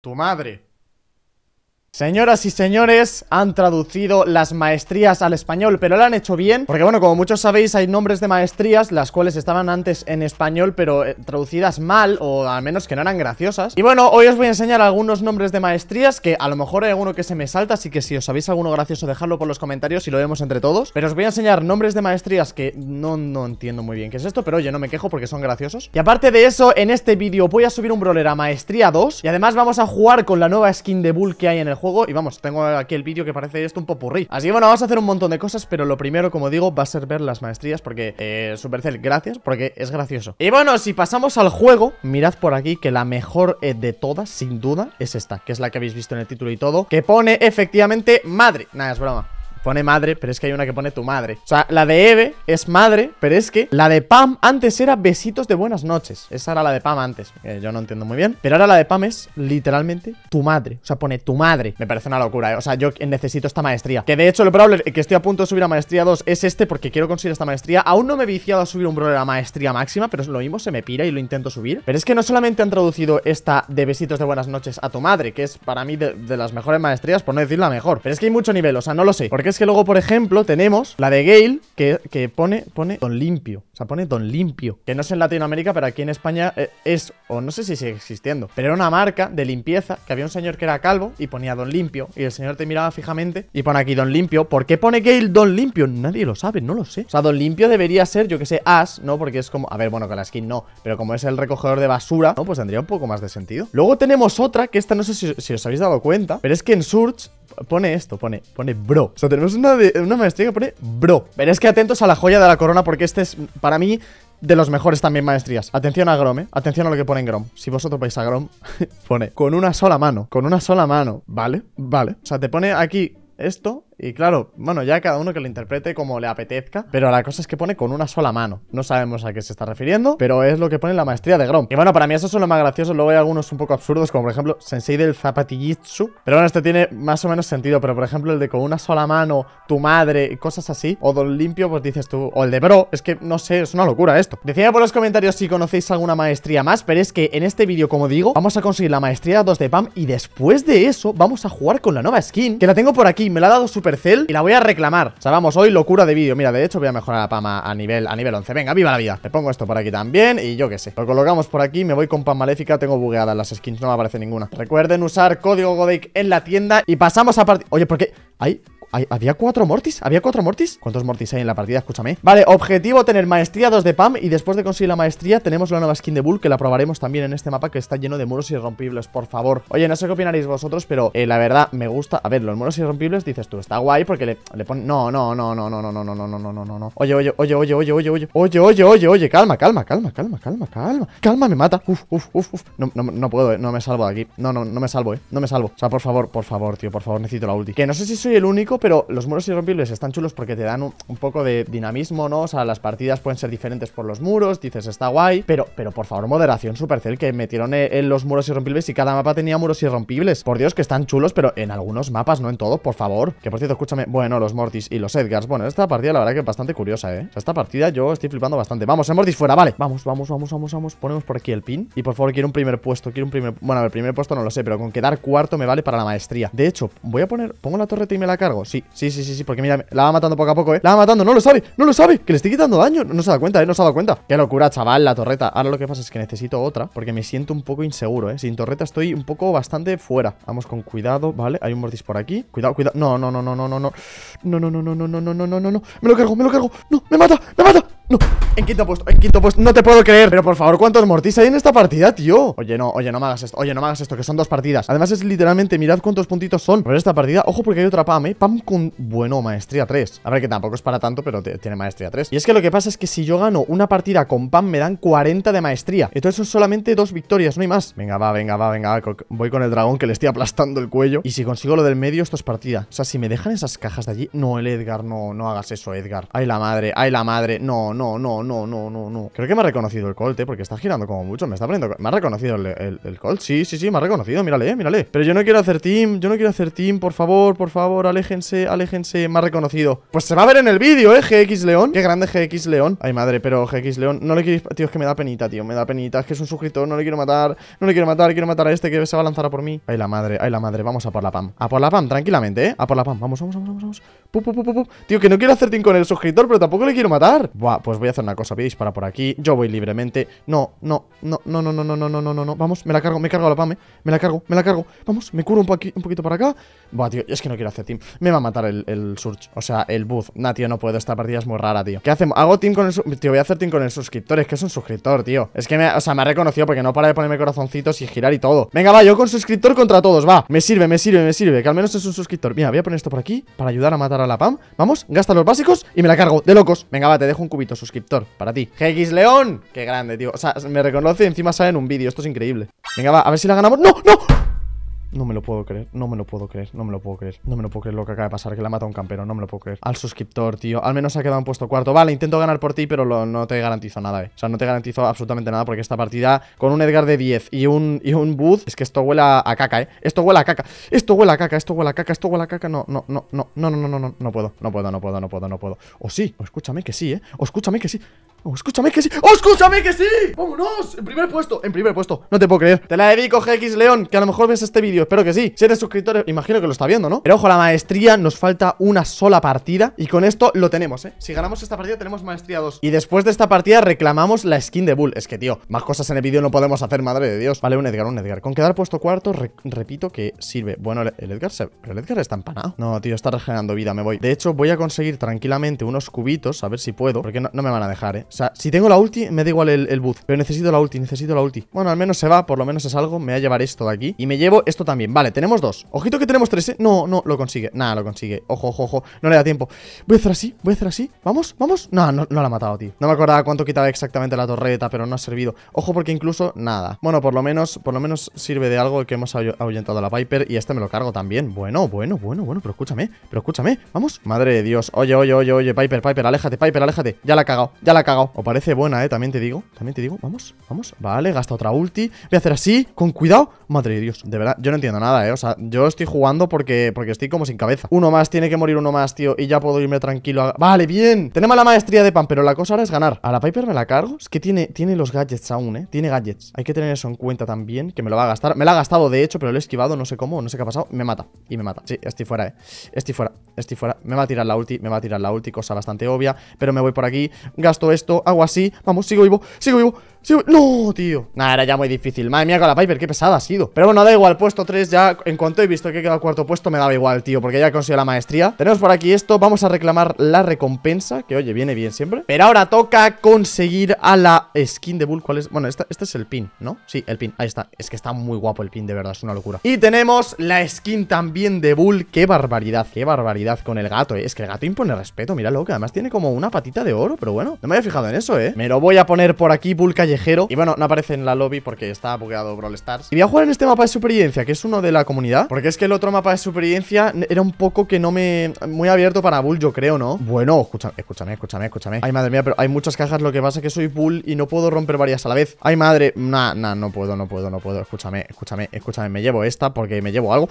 tu madre. Señoras y señores, han traducido las maestrías al español, pero lo han hecho bien, porque bueno, como muchos sabéis, hay nombres de maestrías, las cuales estaban antes en español, pero eh, traducidas mal, o al menos que no eran graciosas. Y bueno, hoy os voy a enseñar algunos nombres de maestrías, que a lo mejor hay alguno que se me salta, así que si os sabéis alguno gracioso, dejadlo por los comentarios y lo vemos entre todos. Pero os voy a enseñar nombres de maestrías que no, no entiendo muy bien qué es esto, pero oye, no me quejo porque son graciosos. Y aparte de eso, en este vídeo voy a subir un brawler a maestría 2, y además vamos a jugar con la nueva skin de Bull que hay en el juego y vamos, tengo aquí el vídeo que parece esto un popurrí. Así que bueno, vamos a hacer un montón de cosas, pero lo primero, como digo, va a ser ver las maestrías porque, eh, Supercell, gracias, porque es gracioso. Y bueno, si pasamos al juego, mirad por aquí que la mejor eh, de todas, sin duda, es esta, que es la que habéis visto en el título y todo, que pone efectivamente madre Nada, es broma pone madre, pero es que hay una que pone tu madre. O sea, la de Eve es madre, pero es que la de Pam antes era besitos de buenas noches. Esa era la de Pam antes, que yo no entiendo muy bien. Pero ahora la de Pam es literalmente tu madre. O sea, pone tu madre. Me parece una locura. ¿eh? O sea, yo necesito esta maestría. Que de hecho, lo probable que estoy a punto de subir a maestría 2 es este porque quiero conseguir esta maestría. Aún no me he viciado a subir un brawler a maestría máxima, pero lo mismo se me pira y lo intento subir. Pero es que no solamente han traducido esta de besitos de buenas noches a tu madre, que es para mí de, las mejores maestrías, por no decir la mejor. Pero es que hay mucho nivel, o sea, no lo sé es que luego, por ejemplo, tenemos la de Gale, que, pone, pone Don Limpio. O sea, pone Don Limpio. Que no es en Latinoamérica, pero aquí en España eh, es, o no sé si sigue existiendo, pero era una marca de limpieza que había un señor que era calvo y ponía Don Limpio. Y el señor te miraba fijamente y pone aquí Don Limpio. ¿Por qué pone Gale Don Limpio? Nadie lo sabe, no lo sé. O sea, Don Limpio debería ser, yo que sé, as ¿no? Porque es como, a ver, bueno, con la skin no, pero como es el recogedor de basura, ¿no? Pues tendría un poco más de sentido. Luego tenemos otra, que esta no sé si, os habéis dado cuenta, pero es que en Surge pone esto, pone, pone bro tenemos una, una maestría que pone bro. veréis que atentos a la joya de la corona porque este es, para mí, de los mejores también maestrías. Atención a Grom, ¿eh? Atención a lo que pone en Grom. Si vosotros vais a Grom, pone con una sola mano, con una sola mano, ¿vale? Vale. O sea, te pone aquí esto y claro, bueno, ya cada uno que lo interprete como le apetezca, pero la cosa es que pone con una sola mano. No sabemos a qué se está refiriendo, pero es lo que pone la maestría de Grom. Y bueno, para mí eso es lo más gracioso. luego hay algunos un poco absurdos, como por ejemplo Sensei del Zapatillitsu. Pero bueno, este tiene más o menos sentido, pero por ejemplo el de con una sola mano, tu madre, cosas así. O Don Limpio, pues dices tú, o el de Bro, es que no sé, es una locura esto. Decidme por los comentarios si conocéis alguna maestría más, pero es que en este vídeo, como digo, vamos a conseguir la maestría 2 de Pam y después de eso vamos a jugar con la nueva skin, que la tengo por aquí, me la ha dado súper y la voy a reclamar. O hoy locura de vídeo. Mira, de hecho voy a mejorar la Pama a nivel, a nivel 11. Venga, viva la vida. te pongo esto por aquí también y yo qué sé. Lo colocamos por aquí, me voy con Pan Maléfica. Tengo bugueadas las skins, no me aparece ninguna. Recuerden usar código Godek en la tienda y pasamos a partir... Oye, ¿por qué? ¿Ahí? ¿Había cuatro Mortis? ¿Había cuatro Mortis? ¿Cuántos Mortis hay en la partida? Escúchame. Vale, objetivo tener maestría 2 de PAM y después de conseguir la maestría tenemos la nueva skin de Bull que la probaremos también en este mapa que está lleno de muros irrompibles, por favor. Oye, no sé qué opinaréis vosotros, pero la verdad me gusta... A ver, los muros irrompibles dices tú, está guay porque le, le ponen... No, no, no, no, no, no, no, no, no, no, no, no, Oye, oye, oye, oye, oye, oye, oye, oye, oye, oye, oye, calma, calma, calma, calma, calma, calma. Calma, me mata. Uf, uf, uf, uf. No, no, no puedo, no me salvo de aquí. No, no, no me salvo, No me salvo. O sea, por favor, por favor, tío, por favor, necesito la ulti. Que no sé si soy el único, pero los muros irrompibles están chulos porque te dan un, poco de dinamismo, ¿no? O sea, las partidas pueden ser diferentes por los muros, dices, está guay, pero, pero por favor, moderación, Supercell, que metieron eh, en, los muros irrompibles y cada mapa tenía muros irrompibles. Por Dios, que están chulos, pero en algunos mapas, no en todos, por favor. Que por cierto, escúchame, bueno, los Mortis y los Edgars, bueno, esta partida la verdad que es bastante curiosa, ¿eh? esta partida yo estoy flipando bastante. Vamos, el eh, Mortis fuera, vale. Vamos, vamos, vamos, vamos, vamos. Ponemos por aquí el pin. Y por favor, quiero un primer puesto, quiero un primer... Bueno, el primer puesto no lo sé, pero con quedar cuarto me vale para la maestría. De hecho, voy a poner... Pongo la torreta y me la cargo sí Sí, sí, sí, sí, porque mira, la va matando poco a poco, eh La va matando, no lo sabe, no lo sabe Que le estoy quitando daño No se da cuenta, eh, no se ha dado cuenta Qué locura, chaval, la torreta Ahora lo que pasa es que necesito otra Porque me siento un poco inseguro, eh Sin torreta estoy un poco bastante fuera Vamos con cuidado, ¿vale? Hay un mortis por aquí Cuidado, cuidado No, no, no, no, no, no No, no, no, no, no, no, no, no, no, no Me lo cargo, me lo cargo No, me mata, me mata no, en quinto puesto, en quinto puesto No te puedo creer Pero por favor, ¿cuántos mortis hay en esta partida, tío? Oye, no, oye, no me hagas esto Oye, no me hagas esto, que son dos partidas Además es literalmente, mirad cuántos puntitos son Pero esta partida, ojo porque hay otra PAM, ¿eh? PAM con, bueno, maestría 3 A ver, que tampoco es para tanto, pero tiene maestría 3 Y es que lo que pasa es que si yo gano una partida con PAM Me dan 40 de maestría Entonces son solamente dos victorias, no hay más Venga, va, venga, va, venga Voy con el dragón que le estoy aplastando el cuello Y si consigo lo del medio, esto es partida O sea, si me dejan esas cajas de allí No, el Edgar, no, no hagas eso, Edgar Ay, la madre, ay, la madre No, no no, no, no, no, no, no. Creo que me ha reconocido el Colt, ¿eh? Porque está girando como mucho, me está poniendo... ¿Me ha reconocido el, el, Colt? Sí, sí, sí, me ha reconocido, mírale, eh, mírale. Pero yo no quiero hacer team, yo no quiero hacer team, por favor, por favor, aléjense, aléjense, me ha reconocido. Pues se va a ver en el vídeo, ¿eh? GX León. Qué grande GX León. Ay, madre, pero GX León, no le quiero... Tío, es que me da penita, tío, me da penita. Es que es un suscriptor, no le quiero matar, no le quiero matar, quiero matar a este que se va a lanzar a por mí. Ay, la madre, ay, la madre, vamos a por la PAM. A por la PAM, tranquilamente, ¿eh? A por la PAM, vamos, vamos, vamos, vamos. Tío, que no quiero hacer team con el suscriptor, pero tampoco le quiero matar pues voy a hacer una cosa, voy a disparar por aquí, yo voy libremente. No, no, no, no, no, no, no, no, no, no, no, Vamos, me la cargo, me cargo la PAM me la cargo, me la cargo. Vamos, me curo un, poquito para acá. Buah, tío, es que no quiero hacer team. Me va a matar el, el Surge, o sea, el booth Nah, tío, no puedo, esta partida es muy rara, tío. ¿Qué hacemos? Hago team con el... Tío, voy a hacer team con el suscriptor, es que es un suscriptor, tío. Es que me, o sea, me ha reconocido porque no para de ponerme corazoncitos y girar y todo. Venga, va, yo con suscriptor contra todos, va. Me sirve, me sirve, me sirve, que al menos es un suscriptor. Mira, voy a poner esto por aquí para ayudar a matar a la PAM. Vamos, gasta los básicos y me la cargo, de locos. Venga, va, te dejo un cubito, suscriptor para ti. GX León, qué grande, tío. O sea, me reconoce y encima sale en un vídeo. Esto es increíble. Venga, va, a ver si la ganamos. ¡No, no! No me lo puedo creer, no me lo puedo creer, no me lo puedo creer, no me lo puedo creer lo que acaba de pasar, que la mata un campero, no me lo puedo creer. Al suscriptor, tío, al menos ha quedado en puesto cuarto. Vale, intento ganar por ti, pero no te garantizo nada, eh. O sea, no te garantizo absolutamente nada porque esta partida con un Edgar de 10 y un, y un Booth, es que esto huele a caca, eh. Esto huele a caca, esto huele a caca, esto huele a caca, esto huele a caca. No, no, no, no, no, no, no, no, no puedo, no puedo, no puedo, no puedo, no puedo. O sí, escúchame que sí, eh. O escúchame que sí. ¡Oh, escúchame que sí! ¡Oh, escúchame que sí! ¡Vámonos! En primer puesto, en primer puesto No te puedo creer Te la dedico, GX León Que a lo mejor ves este vídeo Espero que sí Siete suscriptores Imagino que lo está viendo, ¿no? Pero ojo, la maestría Nos falta una sola partida Y con esto lo tenemos, ¿eh? Si ganamos esta partida tenemos maestría 2 Y después de esta partida reclamamos la skin de Bull Es que, tío Más cosas en el vídeo no podemos hacer, madre de Dios Vale, un Edgar, un Edgar Con quedar puesto cuarto Repito que sirve Bueno, el Edgar se... El Edgar está empanado No, tío, está regenerando vida Me voy De hecho, voy a conseguir tranquilamente unos cubitos A ver si puedo Porque no me van a dejar, ¿eh? sea, si tengo la ulti, me da igual el, el Pero necesito la ulti, necesito la ulti. Bueno, al menos se va, por lo menos es algo. Me voy a llevar esto de aquí. Y me llevo esto también. Vale, tenemos dos. Ojito que tenemos tres, ¿eh? No, no, lo consigue. Nada, lo consigue. Ojo, ojo, ojo. No le da tiempo. Voy a hacer así, voy a hacer así. Vamos, vamos. No, no, la ha matado, tío. No me acordaba cuánto quitaba exactamente la torreta, pero no ha servido. Ojo, porque incluso nada. Bueno, por lo menos, por lo menos sirve de algo que hemos ahuyentado a la Piper. Y este me lo cargo también. Bueno, bueno, bueno, bueno. Pero escúchame, pero escúchame. Vamos. Madre de Dios. Oye, oye, oye, oye, Piper, Piper, aléjate, Piper, aléjate. Ya la ha cagado, ya la o parece buena, eh, también te digo. También te digo, vamos, vamos. Vale, gasta otra ulti. Voy a hacer así, con cuidado. Madre de Dios, de verdad, yo no entiendo nada, eh. O sea, yo estoy jugando porque, porque estoy como sin cabeza. Uno más, tiene que morir uno más, tío. Y ya puedo irme tranquilo. Vale, bien. Tenemos la maestría de pan, pero la cosa ahora es ganar. A la Piper me la cargo. Es que tiene, tiene los gadgets aún, eh. Tiene gadgets. Hay que tener eso en cuenta también, que me lo va a gastar. Me la ha gastado, de hecho, pero lo he esquivado, no sé cómo, no sé qué ha pasado. Me mata. Y me mata. Sí, estoy fuera, eh. Estoy fuera, estoy fuera. Me va a tirar la ulti, me va a tirar la ulti, cosa bastante obvia. Pero me voy por aquí, gasto esto hago así Vamos, sigo vivo, sigo vivo no, tío. Nada, era ya muy difícil. Madre mía, con la Piper, qué pesada ha sido. Pero bueno, da igual, puesto 3 ya. En cuanto he visto que he quedado cuarto puesto, me daba igual, tío, porque ya he conseguido la maestría. Tenemos por aquí esto. Vamos a reclamar la recompensa, que oye, viene bien siempre. Pero ahora toca conseguir a la skin de Bull. ¿Cuál es? Bueno, este es el pin, ¿no? Sí, el pin. Ahí está. Es que está muy guapo el pin, de verdad, es una locura. Y tenemos la skin también de Bull. Qué barbaridad, qué barbaridad con el gato, eh. Es que el gato impone respeto, míralo, que además tiene como una patita de oro, pero bueno. No me había fijado en eso, eh. Me lo voy a poner por aquí, Bull Calle. Y bueno, no aparece en la lobby porque está bugueado Brawl Stars. Y voy a jugar en este mapa de supervivencia, que es uno de la comunidad. Porque es que el otro mapa de supervivencia era un poco que no me... Muy abierto para Bull, yo creo, ¿no? Bueno, escúchame, escúchame, escúchame, escúchame. Ay, madre mía, pero hay muchas cajas. Lo que pasa es que soy Bull y no puedo romper varias a la vez. Ay, madre. Nah, nah, no puedo, no puedo, no puedo. Escúchame, escúchame, escúchame. Me llevo esta porque me llevo algo.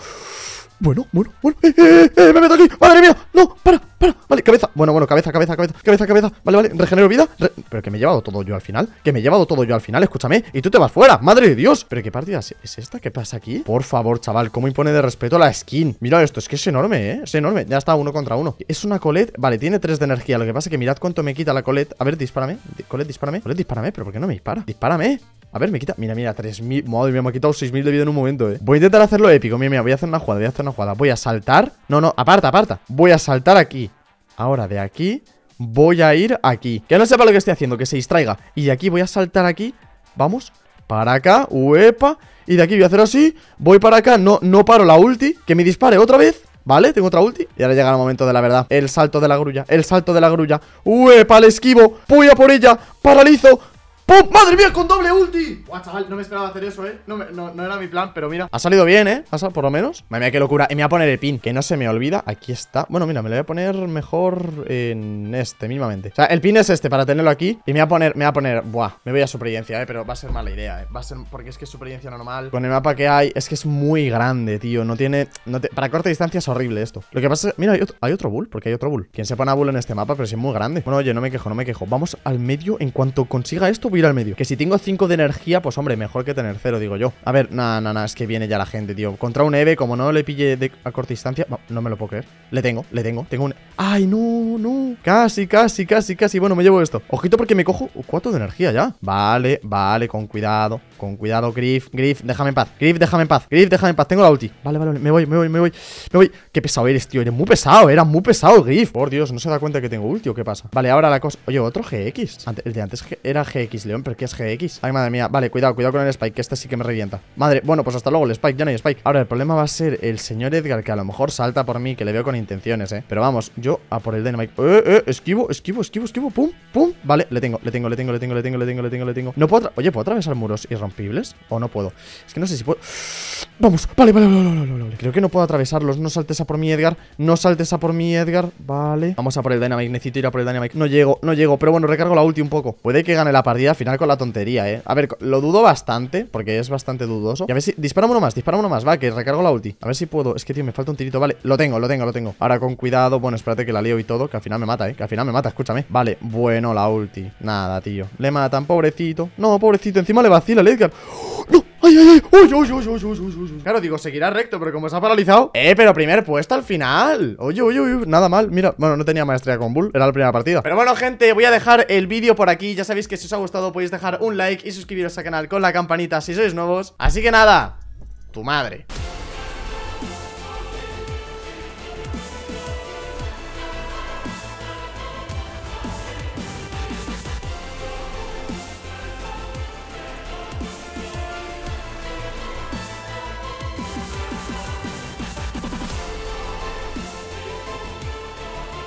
Bueno, bueno, bueno. ¡Eh, ¡Eh, eh, eh! me meto aquí! ¡Madre mía! ¡No! ¡Para! ¡Para! Vale, cabeza. Bueno, bueno, cabeza, cabeza, cabeza, cabeza, cabeza. Vale, vale. Regenero vida. Pero que me he llevado todo yo al final. Que me he llevado todo yo al final, escúchame. Y tú te vas fuera. Madre de Dios. Pero qué partida es esta? ¿Qué pasa aquí? Por favor, chaval. ¿Cómo impone de respeto la skin? Mira esto. Es que es enorme, ¿eh? Es enorme. Ya está uno contra uno. Es una colet Vale, tiene tres de energía. Lo que pasa es que mirad cuánto me quita la colet A ver, dispárame. Colet, dispárame. Colet, dispárame. Pero ¿por qué no me dispara? Dispárame. A ver, me quita. Mira, mira, 3.000. Madre mía, me ha quitado 6.000 de vida en un momento, eh. Voy a intentar hacerlo épico. Mira, mira, voy a hacer una jugada, voy a hacer una jugada. Voy a saltar. No, no, aparta, aparta. Voy a saltar aquí. Ahora, de aquí. Voy a ir aquí. Que no sepa lo que estoy haciendo, que se distraiga. Y de aquí voy a saltar aquí. Vamos. Para acá. Uepa. Y de aquí voy a hacer así. Voy para acá. No, no paro la ulti. Que me dispare otra vez. ¿Vale? Tengo otra ulti Y ahora llega el momento de la verdad El salto de la grulla El salto de la grulla ¡Uepa! Le esquivo Voy a por ella Paralizo ¡Pum! ¡Madre mía! ¡Con doble ulti! Buah, chaval, no me esperaba hacer eso, ¿eh? No, no, no, era mi plan, pero mira Ha salido bien, ¿eh? por lo menos Madre mía, qué locura Y me voy a poner el pin Que no se me olvida Aquí está Bueno, mira, me lo voy a poner mejor en este, mínimamente O sea, el pin es este para tenerlo aquí Y me voy a poner, me voy a poner Buah, me voy a supervivencia, ¿eh? Pero va a ser mala idea, ¿eh? Va a ser... Porque es que es supervivencia normal Con el mapa que hay Es que es muy grande, tío No tiene... para corta distancia es horrible esto Lo que pasa es... Mira, hay otro, bull Porque hay otro bull Quien se pone a bull en este mapa Pero es muy grande Bueno, oye, no me quejo, no me quejo Vamos al medio En cuanto consiga esto al medio. Que si tengo 5 de energía, pues hombre, mejor que tener 0, digo yo. A ver, nada, nada, nah, es que viene ya la gente, tío. Contra un Eve, como no le pille a corta distancia, no, me lo puedo creer. Le tengo, le tengo, tengo un... ¡Ay, no, no! Casi, casi, casi, casi. Bueno, me llevo esto. Ojito porque me cojo 4 de energía ya. Vale, vale, con cuidado. Con cuidado, Griff, Griff, déjame en paz Griff, déjame en paz, Griff, déjame en paz, tengo la ulti Vale, vale, vale, me voy, me voy, me voy, me voy Qué pesado eres, tío, eres muy pesado, era muy pesado, Griff Por Dios, no se da cuenta que tengo ulti qué pasa Vale, ahora la cosa, oye, otro GX El de antes era GX, León, pero ¿qué es GX? Ay, madre mía, vale, cuidado, cuidado con el Spike, que este sí que me revienta Madre, bueno, pues hasta luego el Spike, ya no hay Spike Ahora, el problema va a ser el señor Edgar, que a lo mejor salta por mí, que le veo con intenciones, eh Pero vamos, yo a por el Dynamite Eh, eh, esquivo, esquivo, esquivo, esquivo, pum, pum Vale, le tengo, le tengo, le tengo, le tengo, le tengo, le tengo, le tengo, le tengo No puedo, oye, ¿puedo atravesar muros y Pibles, ¿O no puedo? Es que no sé si puedo... ¡Vamos! Vale, vale, vale, vale, Creo que no puedo atravesarlos. No saltes a por mí, Edgar. No saltes a por mí, Edgar. Vale. Vamos a por el Dynamite. Necesito ir a por el Dynamite. No llego, no llego. Pero bueno, recargo la ulti un poco. Puede que gane la partida al final con la tontería, ¿eh? A ver, lo dudo bastante. Porque es bastante dudoso. Y a ver si... Dispara uno más, dispara uno más. Va, que recargo la ulti. A ver si puedo... Es que, tío, me falta un tirito. Vale, lo tengo, lo tengo, lo tengo. Ahora con cuidado. Bueno, espérate que la leo y todo. Que al final me mata, ¿eh? Que al final me mata, escúchame. Vale, bueno, la ulti. Nada, tío. Le matan, pobrecito. No, pobrecito. Encima le vacila Claro, digo, seguirá recto, pero como se ha paralizado ¡Eh, pero primer puesto al final! Oye, oye, nada mal Mira, bueno, no tenía maestría con Bull Era la primera partida Pero bueno, gente, voy a dejar el vídeo por aquí Ya sabéis que si os ha gustado podéis dejar un like Y suscribiros al canal con la campanita si sois nuevos Así que nada, tu madre